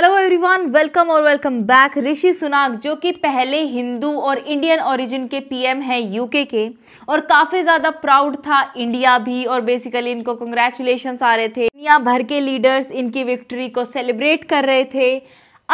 hello everyone welcome और welcome back Rishi Sunak जो कि पहले हिंदू और इंडियन ओरिजिन के पीएम हैं यूके के और काफ़ी ज़्यादा प्राउड था इंडिया भी और बेसिकली इनको कंग्रेचुलेशन आ रहे थे दुनिया भर के लीडर्स इनकी विक्ट्री को सेलिब्रेट कर रहे थे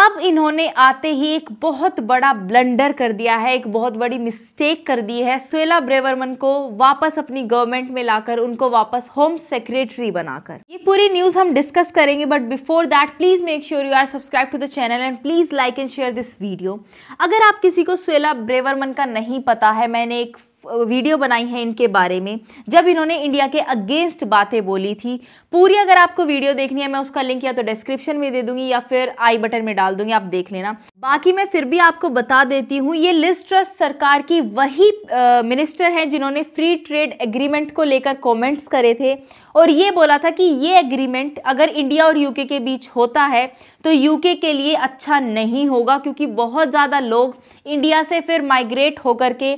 अब इन्होंने आते ही एक बहुत बड़ा ब्लंडर कर दिया है एक बहुत बड़ी मिस्टेक कर दी है सुला ब्रेवरमन को वापस अपनी गवर्नमेंट में लाकर उनको वापस होम सेक्रेटरी बनाकर ये पूरी न्यूज हम डिस्कस करेंगे but before that please make sure you are subscribe to the channel and please like and share this video अगर आप किसी को सुएला ब्रेवरमन का नहीं पता है मैंने एक वीडियो बनाई है इनके बारे में जब इन्होंने इंडिया के अगेंस्ट बातें बोली थी पूरी अगर आपको वीडियो देखनी है मैं उसका लिंक या तो डिस्क्रिप्शन में दे दूंगी या फिर आई बटन में डाल दूंगी आप देख लेना बाकी मैं फिर भी आपको बता देती हूँ ये लिस्ट ट्रस्ट सरकार की वही मिनिस्टर हैं जिन्होंने फ्री ट्रेड एग्रीमेंट को लेकर कॉमेंट्स करे थे और ये बोला था कि ये एग्रीमेंट अगर इंडिया और यूके के बीच होता है तो यूके के लिए अच्छा नहीं होगा क्योंकि बहुत ज़्यादा लोग इंडिया से फिर माइग्रेट होकर के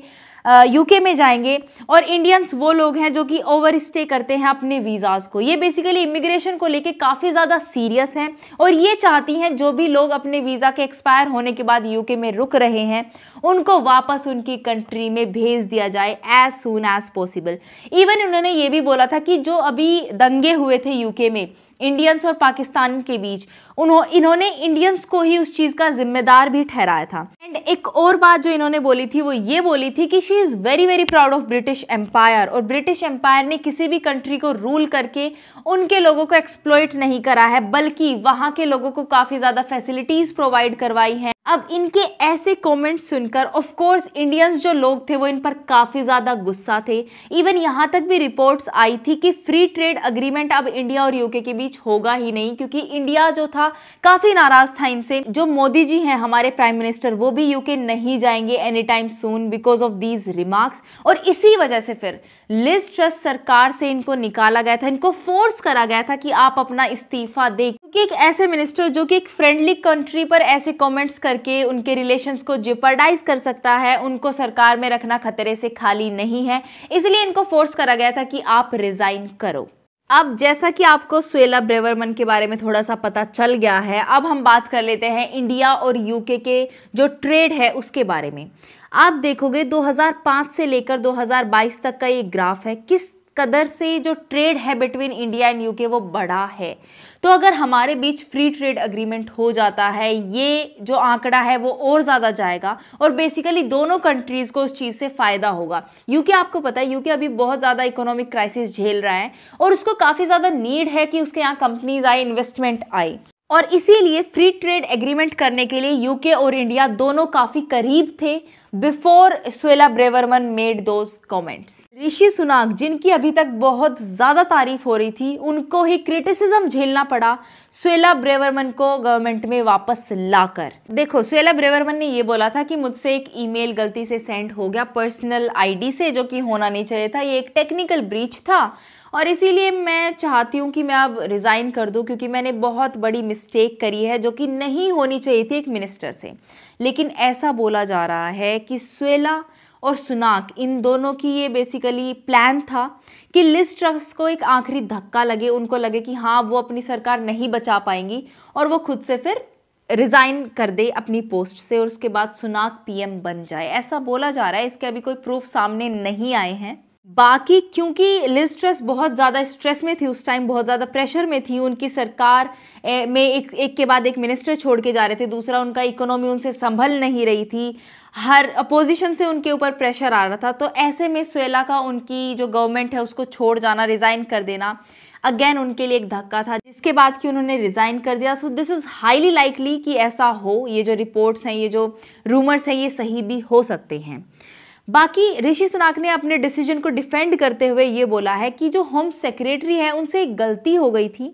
यूके में जाएंगे और इंडियंस वो लोग हैं जो कि ओवर स्टे करते हैं अपने वीज़ाज़ को ये बेसिकली इमिग्रेशन को लेके काफ़ी ज़्यादा सीरियस हैं और ये चाहती हैं जो भी लोग अपने वीज़ा के एक्सपायर होने के बाद यूके में रुक रहे हैं उनको वापस उनकी कंट्री में भेज दिया जाए as soon as possible even उन्होंने ये भी बोला था कि जो अभी दंगे हुए थे यूके में इंडियंस और पाकिस्तान के बीच उन्हों इन्होंने इंडियंस को ही उस चीज़ का जिम्मेदार भी ठहराया था एंड एक और बात जो इन्होंने बोली थी वो ये बोली थी कि she is very very proud of British empire और ब्रिटिश एम्पायर ने किसी भी कंट्री को रूल करके उनके लोगों को एक्सप्लोइट नहीं करा है बल्कि वहाँ के लोगों को काफ़ी ज़्यादा फैसिलिटीज़ प्रोवाइड करवाई हैं अब इनके ऐसे कमेंट सुनकर ऑफ कोर्स इंडियंस जो लोग थे वो इन पर काफ़ी ज़्यादा गुस्सा थे इवन यहाँ तक भी रिपोर्ट्स आई थी कि फ्री ट्रेड अग्रीमेंट अब इंडिया और यूके के बीच होगा ही नहीं क्योंकि इंडिया जो था काफ़ी नाराज़ था इनसे जो मोदी जी हैं हमारे प्राइम मिनिस्टर वो भी यूके नहीं जाएंगे any time soon because of these remarks और इसी वजह से फिर लिस्ट ट्रस्ट सरकार से इनको निकाला गया था इनको फोर्स करा गया था कि आप अपना इस्तीफा दें क्योंकि एक ऐसे मिनिस्टर जो कि एक फ्रेंडली कंट्री पर ऐसे कॉमेंट्स कर करके उनके रिलेशंस को जिपरडाइज कर सकता है उनको सरकार में रखना खतरे से खाली नहीं है इसलिए इनको फोर्स करा गया था कि आप रिज़ाइन करो अब जैसा कि आपको स्वेला ब्रेवरमन के बारे में थोड़ा सा पता चल गया है अब हम बात कर लेते हैं इंडिया और यूके के जो ट्रेड है उसके बारे में आप देखोगे 2005 से लेकर 2022 तक का ये ग्राफ है किस कदर से जो ट्रेड है बिटवीन इंडिया एंड यूके वो बड़ा है तो अगर हमारे बीच फ्री ट्रेड अग्रीमेंट हो जाता है ये जो आंकड़ा है वो और ज़्यादा जाएगा और बेसिकली दोनों कंट्रीज़ को उस चीज़ से फ़ायदा होगा यूके आपको पता है यूके अभी बहुत ज़्यादा इकोनॉमिक क्राइसिस झेल रहा है और उसको काफ़ी ज़्यादा नीड है कि उसके यहाँ कंपनीज आए इन्वेस्टमेंट आए और इसीलिए फ्री ट्रेड एग्रीमेंट करने के लिए यूके और इंडिया दोनों काफी करीब थे बिफोर सुला ब्रेवरमन मेड दो कमेंट्स ऋषि सुनाक जिनकी अभी तक बहुत ज़्यादा तारीफ हो रही थी उनको ही क्रिटिसिज्म झेलना पड़ा सुला ब्रेवरमन को गवर्नमेंट में वापस लाकर देखो सुला ब्रेवरमन ने यह बोला था कि मुझसे एक ईमेल गलती से सेंड हो गया पर्सनल आईडी से जो कि होना नहीं चाहिए था ये एक टेक्निकल ब्रीच था और इसीलिए मैं चाहती हूँ कि मैं अब रिज़ाइन कर दूँ क्योंकि मैंने बहुत बड़ी मिस्टेक करी है जो कि नहीं होनी चाहिए थी एक मिनिस्टर से लेकिन ऐसा बोला जा रहा है कि स्वेला और सुनाक इन दोनों की ये बेसिकली प्लान था कि लिस्ट ट्रस्ट को एक आखिरी धक्का लगे उनको लगे कि हाँ वो अपनी सरकार नहीं बचा पाएंगी और वो खुद से फिर रिज़ाइन कर दे अपनी पोस्ट से और उसके बाद सुनाक पीएम बन जाए ऐसा बोला जा रहा है इसके अभी कोई प्रूफ सामने नहीं आए हैं बाकी क्योंकि लिस्ट्रेस बहुत ज़्यादा स्ट्रेस में थी उस टाइम बहुत ज़्यादा प्रेशर में थी उनकी सरकार में एक एक के बाद एक मिनिस्टर छोड़ के जा रहे थे दूसरा उनका इकोनॉमी उनसे संभल नहीं रही थी हर अपोजिशन से उनके ऊपर प्रेशर आ रहा था तो ऐसे में सुला का उनकी जो गवर्नमेंट है उसको छोड़ जाना रिज़ाइन कर देना अगेन उनके लिए एक धक्का था जिसके बाद कि उन्होंने रिज़ाइन कर दिया so this is highly likely कि ऐसा हो ये जो रिपोर्ट्स हैं ये जो रूमर्स हैं ये सही भी हो सकते हैं बाकी ऋषि सुनाक ने अपने डिसीजन को डिफेंड करते हुए ये बोला है कि जो होम सेक्रेटरी है उनसे एक गलती हो गई थी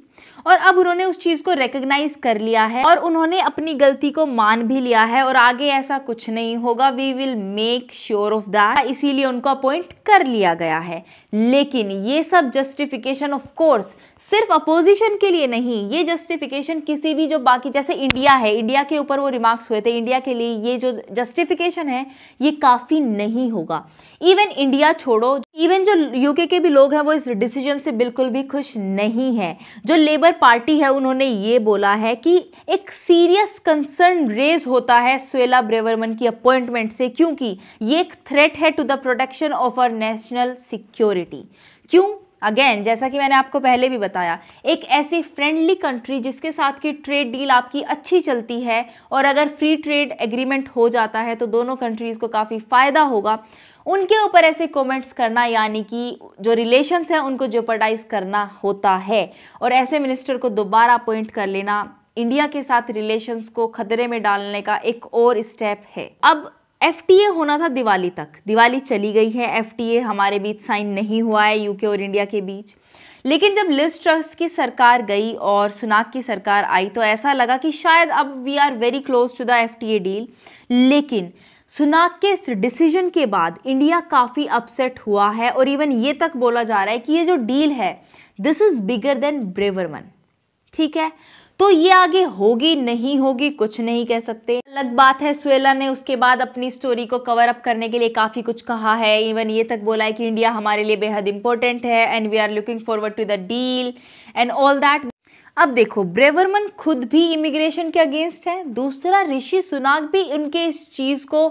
और अब उन्होंने उस चीज़ को रिकग्नाइज कर लिया है और उन्होंने अपनी गलती को मान भी लिया है और आगे ऐसा कुछ नहीं होगा we will make sure of that इसीलिए उनको अपॉइंट कर लिया गया है लेकिन ये सब जस्टिफिकेशन ऑफ कोर्स सिर्फ अपोजिशन के लिए नहीं ये जस्टिफिकेशन किसी भी जो बाकी जैसे इंडिया है इंडिया के ऊपर वो रिमार्क्स हुए थे इंडिया के लिए ये जो जस्टिफिकेशन है ये काफ़ी नहीं होगा इवन इंडिया छोड़ो इवन जो यूके के भी लोग हैं वो इस डिसीजन से बिल्कुल भी खुश नहीं है जो लेबर पार्टी है उन्होंने ये बोला है कि एक सीरियस कंसर्न रेज होता है स्वेला ब्रेवरमन की अपॉइंटमेंट से क्योंकि ये एक थ्रेट है to the protection of our national security क्यों अगेन जैसा कि मैंने आपको पहले भी बताया एक ऐसी फ्रेंडली कंट्री जिसके साथ की ट्रेड डील आपकी अच्छी चलती है और अगर फ्री ट्रेड एग्रीमेंट हो जाता है तो दोनों कंट्रीज़ को काफ़ी फ़ायदा होगा उनके ऊपर ऐसे कमेंट्स करना यानी कि जो रिलेशंस हैं उनको जोपरडाइज करना होता है और ऐसे मिनिस्टर को दोबारा अपॉइंट कर लेना इंडिया के साथ रिलेशंस को खतरे में डालने का एक और स्टेप है अब एफटीए होना था दिवाली तक दिवाली चली गई है एफटीए हमारे बीच साइन नहीं हुआ है यूके और इंडिया के बीच लेकिन जब लिस्ट ट्रस्ट की सरकार गई और सुनाक की सरकार आई तो ऐसा लगा कि शायद अब we are very close to the FTA deal लेकिन सुनाक के इस डिसीजन के बाद इंडिया काफ़ी अपसेट हुआ है और इवन ये तक बोला जा रहा है कि ये जो डील है this is bigger than Braverman ठीक है तो ये आगे होगी नहीं होगी कुछ नहीं कह सकते अलग बात है सुला ने उसके बाद अपनी स्टोरी को कवर अप करने के लिए काफ़ी कुछ कहा है इवन ये तक बोला है कि इंडिया हमारे लिए बेहद इंपॉर्टेंट है and we are looking forward to the deal and all that अब देखो ब्रेवरमन खुद भी इमिग्रेशन के अगेंस्ट है दूसरा ऋषि सुनाग भी उनके इस चीज़ को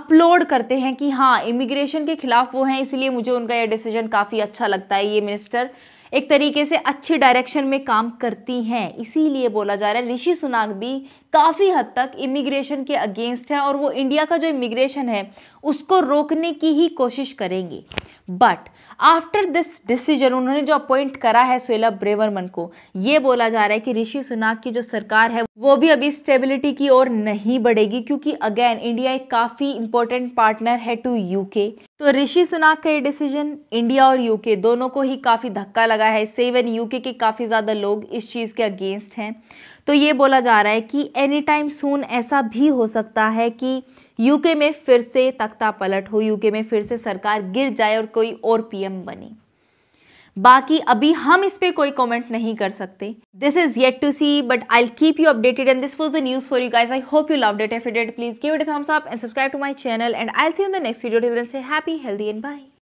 अपलोड करते हैं कि हाँ इमिग्रेशन के खिलाफ वो हैं इसलिए मुझे उनका यह डिसीजन काफ़ी अच्छा लगता है ये मिनिस्टर एक तरीके से अच्छी डायरेक्शन में काम करती हैं इसीलिए बोला जा रहा है ऋषि सुनाक भी काफ़ी हद तक इमिग्रेशन के अगेंस्ट है और वो इंडिया का जो इमिग्रेशन है उसको रोकने की ही कोशिश करेंगे बट आफ्टर दिस डिसीजन उन्होंने जो अपॉइंट करा है सुलभ ब्रेवरमन को ये बोला जा रहा है कि ऋषि सुनाक की जो सरकार है वो भी अभी स्टेबिलिटी की ओर नहीं बढ़ेगी क्योंकि अगेन इंडिया एक काफ़ी इंपॉर्टेंट पार्टनर है टू यूके तो ऋषि सुनाक का ये डिसीजन इंडिया और यूके दोनों को ही काफ़ी धक्का लगा है सेवन इवन यूके के काफ़ी ज़्यादा लोग इस चीज़ के अगेंस्ट हैं तो ये बोला जा रहा है कि एनी टाइम सून ऐसा भी हो सकता है कि यूके में फिर से तख्ता पलट हो यूके में फिर से सरकार गिर जाए और कोई और पीएम आइटम बनी बाकी अभी हम इस पर कोई कमेंट नहीं कर सकते this is yet to see but I keep you updated and this was the news for you guys I hope you love that of it please give it thumbs up and subscribe to my channel and I see in the next video से happy healthy and by